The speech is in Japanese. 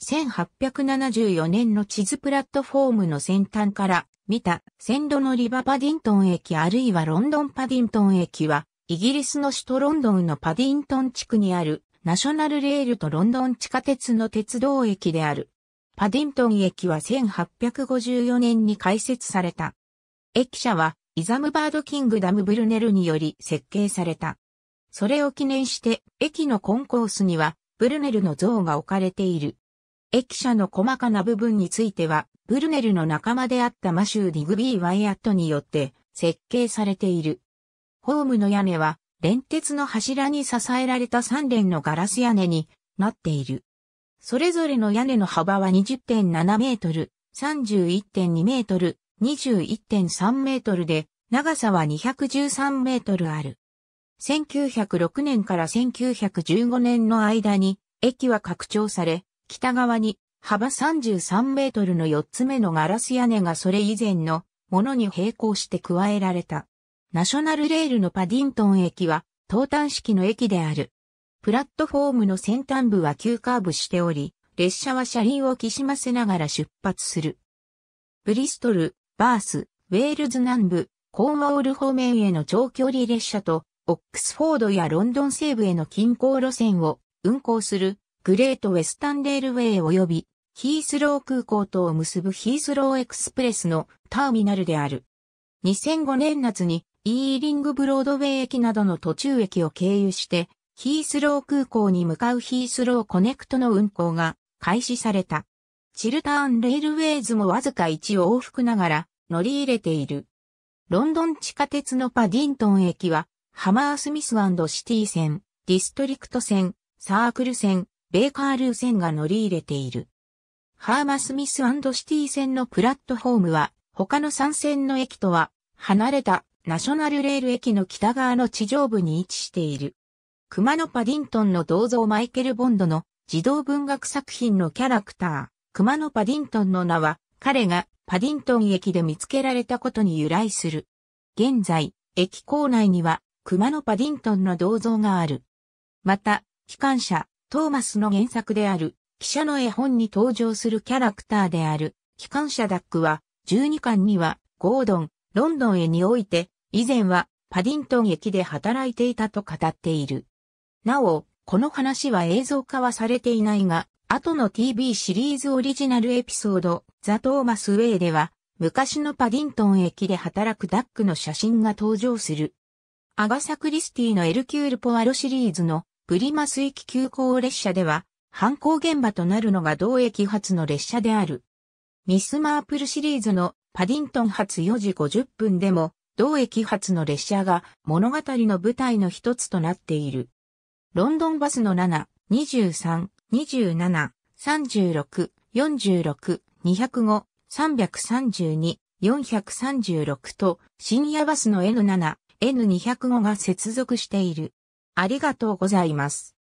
1874年の地図プラットフォームの先端から見た線路のリバパディントン駅あるいはロンドンパディントン駅はイギリスの首都ロンドンのパディントン地区にあるナショナルレールとロンドン地下鉄の鉄道駅である。パディントン駅は1854年に開設された。駅舎はイザムバードキングダムブルネルにより設計された。それを記念して駅のコンコースにはブルネルの像が置かれている。駅舎の細かな部分については、ブルネルの仲間であったマシュー・ディグビー・ワイアットによって設計されている。ホームの屋根は、連鉄の柱に支えられた3連のガラス屋根になっている。それぞれの屋根の幅は20.7メートル、31.2メートル、21.3メートルで、長さは213メートルある。1906年から1915年の間に、駅は拡張され、北側に幅33メートルの4つ目のガラス屋根がそれ以前のものに並行して加えられた。ナショナルレールのパディントン駅は、東端式の駅である。プラットフォームの先端部は急カーブしており、列車は車輪をきしませながら出発する。ブリストル、バース、ウェールズ南部、コーンウォール方面への長距離列車と、オックスフォードやロンドン西部への近郊路線を運行するグレートウェスタンレールウェイ及びヒースロー空港とを結ぶヒースローエクスプレスのターミナルである。2005年夏にイーリングブロードウェイ駅などの途中駅を経由してヒースロー空港に向かうヒースローコネクトの運行が開始された。チルターンレールウェイズもわずか1往復ながら乗り入れている。ロンドン地下鉄のパディントン駅はハマースミスシティ線、ディストリクト線、サークル線、ベーカールー線が乗り入れている。ハーマスミスシティ線のプラットフォームは、他の3線の駅とは、離れたナショナルレール駅の北側の地上部に位置している。熊野パディントンの銅像マイケル・ボンドの児童文学作品のキャラクター、熊野パディントンの名は、彼がパディントン駅で見つけられたことに由来する。現在、駅構内には熊野パディントンの銅像がある。また、機関車、トーマスの原作である、記者の絵本に登場するキャラクターである、機関車ダックは、12巻には、ゴードン、ロンドンへにおいて、以前は、パディントン駅で働いていたと語っている。なお、この話は映像化はされていないが、後の TV シリーズオリジナルエピソード、ザ・トーマス・ウェイでは、昔のパディントン駅で働くダックの写真が登場する。アガサ・クリスティのエルキュール・ポワロシリーズのプリマス駅急行列車では、犯行現場となるのが同駅発の列車である。ミスマープルシリーズのパディントン発4時50分でも、同駅発の列車が物語の舞台の一つとなっている。ロンドンバスの7、23、27、36、46、205、332、436と、深夜バスの N7、N205 が接続している。ありがとうございます。